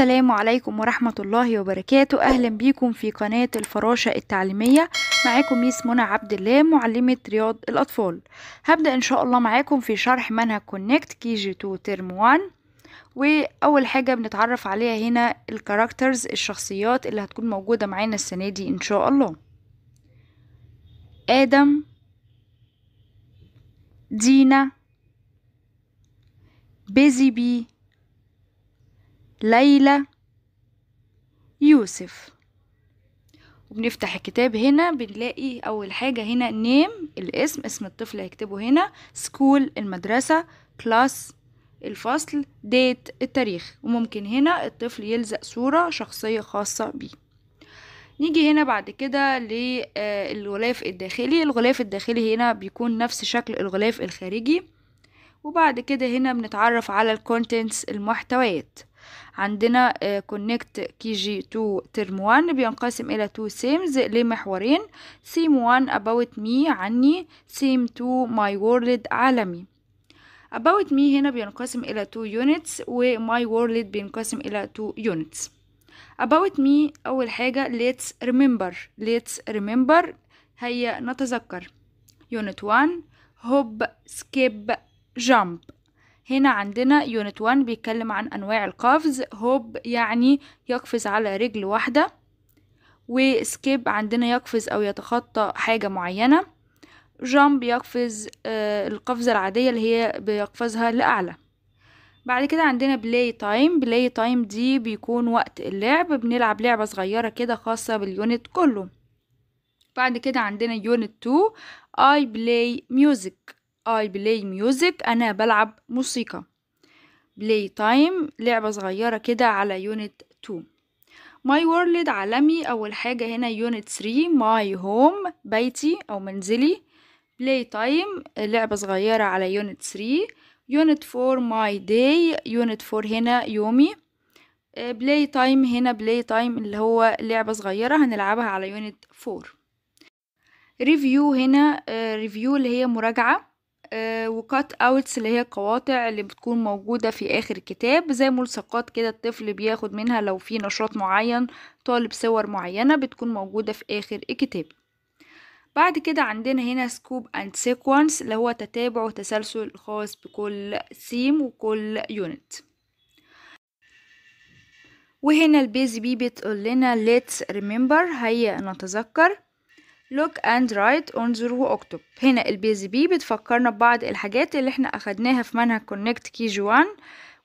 السلام عليكم ورحمة الله وبركاته أهلا بيكم في قناة الفراشة التعليمية معاكم ميس منى عبد الله معلمة رياض الأطفال هبدأ إن شاء الله معاكم في شرح منهج كونكت كي جي تو ترم وان وأول حاجة بنتعرف عليها هنا الكاركترز الشخصيات اللي هتكون موجودة معانا السنة دي إن شاء الله آدم دينا بيزي بي ليلى يوسف وبنفتح الكتاب هنا بنلاقي اول حاجه هنا نيم الاسم اسم الطفل هيكتبه هنا سكول المدرسه كلاس الفصل ديت التاريخ وممكن هنا الطفل يلزق صوره شخصيه خاصه بيه نيجي هنا بعد كده للغلاف آه، الداخلي الغلاف الداخلي هنا بيكون نفس شكل الغلاف الخارجي وبعد كده هنا بنتعرف على الكونتنتس المحتويات عندنا connect كي to term 1 بينقسم إلى two themes لمحورين theme 1 about me عني theme 2 my world عالمي about me هنا بينقسم إلى two units و my world بينقسم إلى two units about me أول حاجة let's remember let's remember هيا نتذكر unit 1 هوب skip jump هنا عندنا يونت 1 بيتكلم عن أنواع القفز هوب يعني يقفز على رجل واحدة وسكيب عندنا يقفز أو يتخطى حاجة معينة جامب يقفز آه القفزة العادية اللي هي بيقفزها لأعلى بعد كده عندنا بلاي تايم بلاي تايم دي بيكون وقت اللعب بنلعب لعبة صغيرة كده خاصة باليونت كله بعد كده عندنا يونت 2 اي بلاي ميوزك I play music أنا بلعب موسيقى play time لعبة صغيرة كده على unit 2 my world عالمي أول حاجة هنا unit 3 my home بيتي أو منزلي play time لعبة صغيرة على unit 3 unit 4 my day unit 4 هنا يومي بلاي تايم هنا بلاي تايم اللي هو لعبة صغيرة هنلعبها على يونت 4 ريفيو هنا ريفيو اللي هي مراجعة آه، وكات اوتس اللي هي القواطع اللي بتكون موجودة في اخر الكتاب زي ملصقات كده الطفل بياخد منها لو في نشاط معين طالب صور معينة بتكون موجودة في اخر الكتاب بعد كده عندنا هنا سكوب اند سيكونس اللي هو تتابع وتسلسل خاص بكل سيم وكل يونت وهنا البيز بي بتقول لنا let's remember هيا نتذكر look and write انظر واكتب هنا البيزي بي بتفكرنا ببعض الحاجات اللي احنا اخدناها في منهج كونكت كي جي 1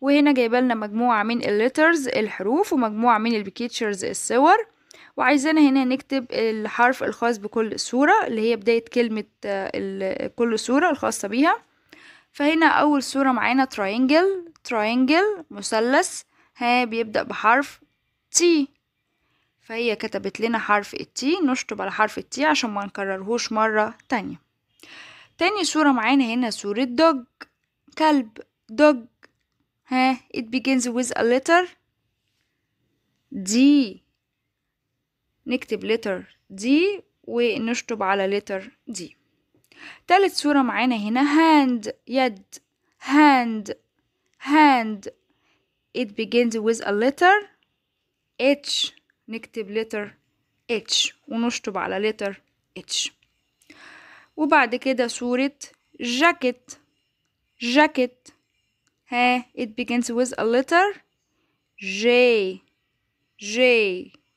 وهنا جايبالنا مجموعة من الليترز الحروف ومجموعة من البيكتشرز الصور وعايزانا هنا نكتب الحرف الخاص بكل صورة اللي هي بداية كلمة آه، كل صورة الخاصة بيها فهنا أول صورة معانا تراينجل تراينجل مثلث ها بيبدأ بحرف تي فهي كتبت لنا حرف التي نشطب على حرف التي عشان ما نكررهوش مرة تانية تاني صورة معانا هنا صورة دوج كلب دوج ها it begins with a letter D نكتب letter D ونشطب على letter D تالت صورة معانا هنا hand يد hand hand it begins with a letter H نكتب letter H ونشطب على letter H وبعد كده صورة جاكيت جاكيت ها it begins with a letter J J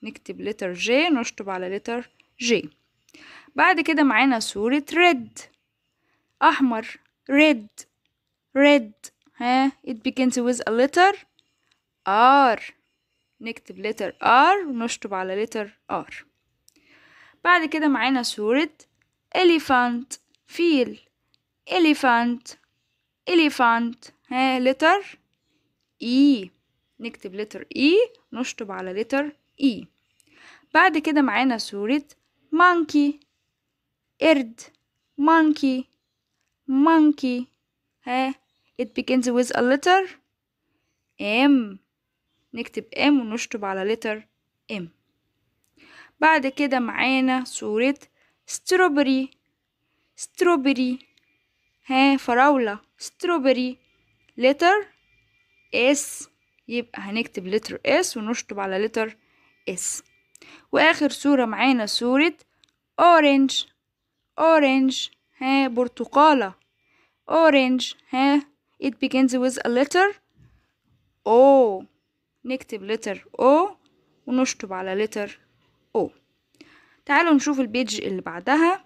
نكتب letter J نشطب على letter J بعد كده معانا صورة red أحمر red red ها it begins with a letter R نكتب letter R ونشطب على letter R بعد كده معانا صورة elephant فيل elephant elephant ها letter E نكتب letter E نشطب على letter E بعد كده معانا صورة monkey قرد monkey monkey ها it begins with a letter M نكتب ام ونشطب على لتر ام بعد كده معانا صورة ستروبري ستروبري ها فراولة ستروبري لتر اس يبقى هنكتب لتر اس ونشطب على لتر اس واخر صورة معانا صورة اورنج orange ها برتقالة orange ها it begins with a letter O نكتب لتر O ونشطب على لتر O تعالوا نشوف البيج اللي بعدها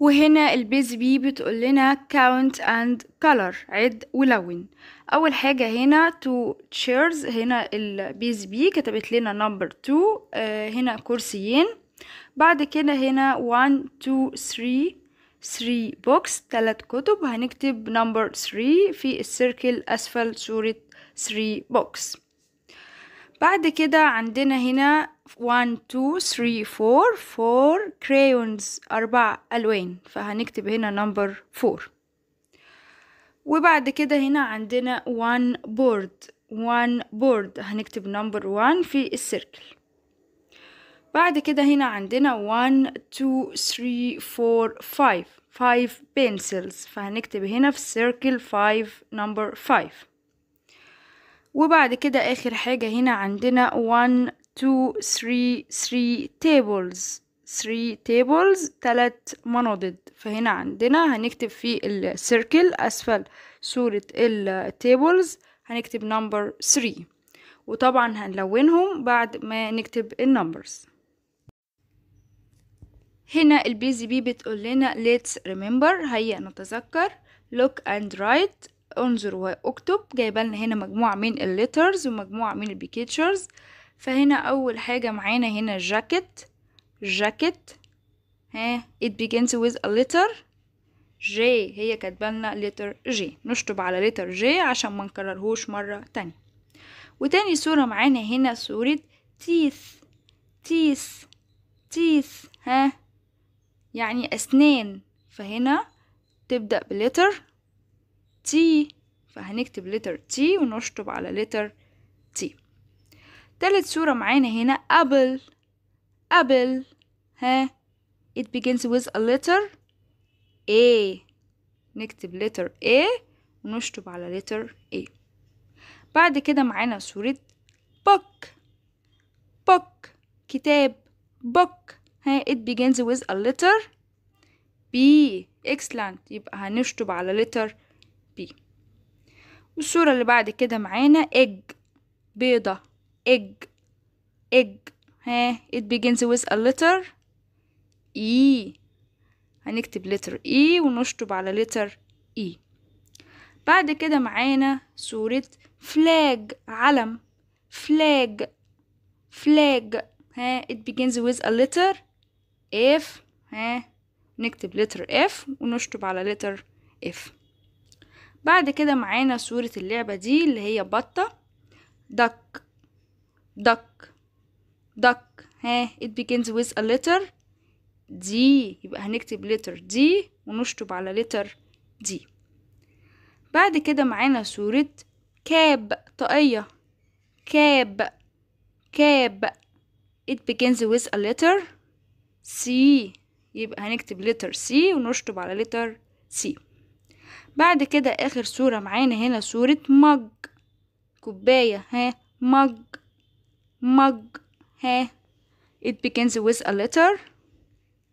وهنا البيز بي بتقول لنا count and color عد ولون اول حاجة هنا تو chairs هنا البيز بي كتبت لنا number 2 آه هنا كرسيين بعد كده هنا 1 2 3 3 بوكس تلات كتب هنكتب نمبر 3 في السيركل أسفل صورة 3 بوكس بعد كده عندنا هنا 1 2 3 4 4 crayons أربع ألوان فهنكتب هنا نمبر 4 وبعد كده هنا عندنا 1 بورد 1 بورد هنكتب نمبر 1 في السيركل بعد كده هنا عندنا 1 2 3 4 5 5 pencils فهنكتب هنا في السيركل 5 نمبر 5 وبعد كده اخر حاجة هنا عندنا 1 2 3 3 tables 3 tables 3 مناضد فهنا عندنا هنكتب في السيركل اسفل صورة التيبلز هنكتب نمبر 3 وطبعا هنلونهم بعد ما نكتب النمبرز هنا البيزي بي بتقول لنا let's remember هيا نتذكر look and write انظر واكتب جايبه لنا هنا مجموعه من الليترز ومجموعه من البيكتشرز فهنا اول حاجه معانا هنا جاكيت جاكيت ها it begins with a letter J هي كاتبه لنا letter J نشطب على letter J عشان ما نكررهوش مره تانية وتاني صوره معانا هنا صوره teeth teeth teeth ها يعني أسنان فهنا تبدأ بلتر تي فهنكتب لتر تي ونشطب على لتر تي تالت صورة معانا هنا أبل أبل ها it begins with a letter A نكتب لتر A ونشطب على لتر A بعد كده معانا صورة book book كتاب book ها it begins with a letter B excellent يبقى هنشطب على letter B والصورة اللي بعد كده معانا egg بيضة egg egg ها it begins with a letter E هنكتب letter E ونشطب على letter E بعد كده معانا صورة flag علم flag flag ها it begins with a letter اف ها نكتب لتر اف ونشطب على لتر اف بعد كده معانا صورة اللعبة دي اللي هي بطة duck duck duck ها it begins with a letter D يبقى هنكتب لتر D ونشطب على لتر D بعد كده معانا صورة كاب طاقية كاب كاب it begins with a letter سي يبقى هنكتب لتر سي ونشطب على لتر سي بعد كده اخر صورة معانا هنا صورة مج كوباية ها مج مج ها it begins with a letter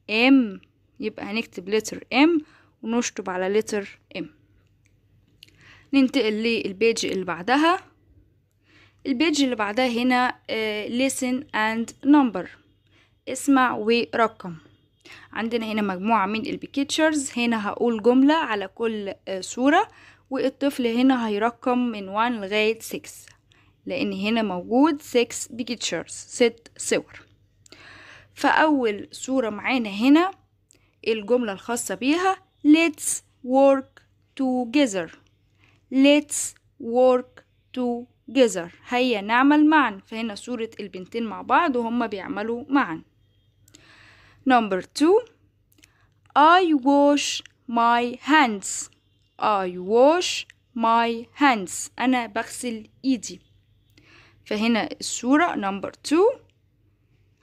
M يبقى هنكتب letter M ونشطب على letter M ننتقل للبيج اللي بعدها البيج اللي بعدها هنا uh, آه، listen and number اسمع ورقم عندنا هنا مجموعة من البيكيتشرز هنا هقول جملة على كل آه، صورة والطفل هنا هيرقم من 1 لغاية 6 لأن هنا موجود 6 بيكيتشرز 6 صور فأول صورة معانا هنا الجملة الخاصة بيها let's work together let's work together هيا نعمل معا فهنا صورة البنتين مع بعض وهم بيعملوا معا Number two, I wash my hands. I wash my hands. أنا بغسل إيدي. فهنا الصورة number two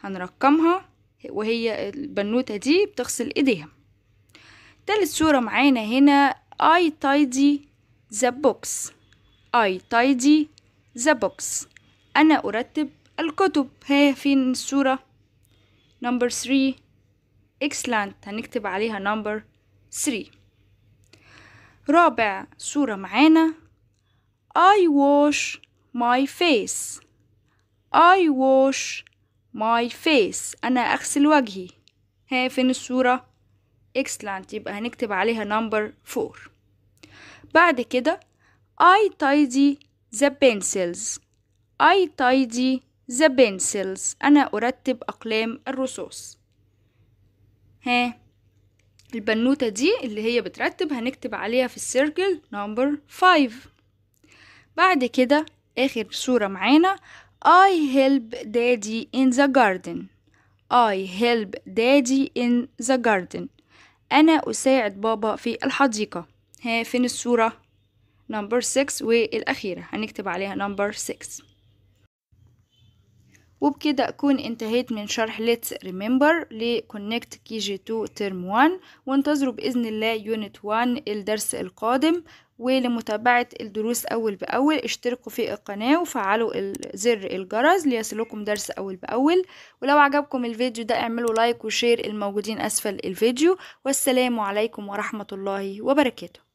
هنرقمها وهي البنوتة دي بتغسل إيديها. تالت صورة معانا هنا I tidy the books. I tidy the books. أنا أرتب الكتب. ها فين الصورة؟ number three excellent هنكتب عليها number 3 رابع صورة معانا I wash my face I wash my face أنا أغسل وجهي ها فين الصورة excellent يبقى هنكتب عليها number 4 بعد كده I tidy the pencils I tidy the pencils أنا أرتب أقلام الرصاص ها البنوتة دي اللي هي بترتب هنكتب عليها في السيركل نمبر 5 بعد كده آخر صورة معانا I help daddy in the garden I help daddy in the garden أنا أساعد بابا في الحديقة ها فين الصورة نمبر 6 والأخيرة هنكتب عليها نمبر 6 وبكده أكون انتهيت من شرح Let's Remember ل Connect كي جي 2 ترم 1 وانتظروا بإذن الله يونت 1 الدرس القادم ولمتابعة الدروس أول بأول اشتركوا في القناة وفعلوا زر الجرس ليصلكم درس أول بأول ولو عجبكم الفيديو ده اعملوا لايك وشير الموجودين أسفل الفيديو والسلام عليكم ورحمة الله وبركاته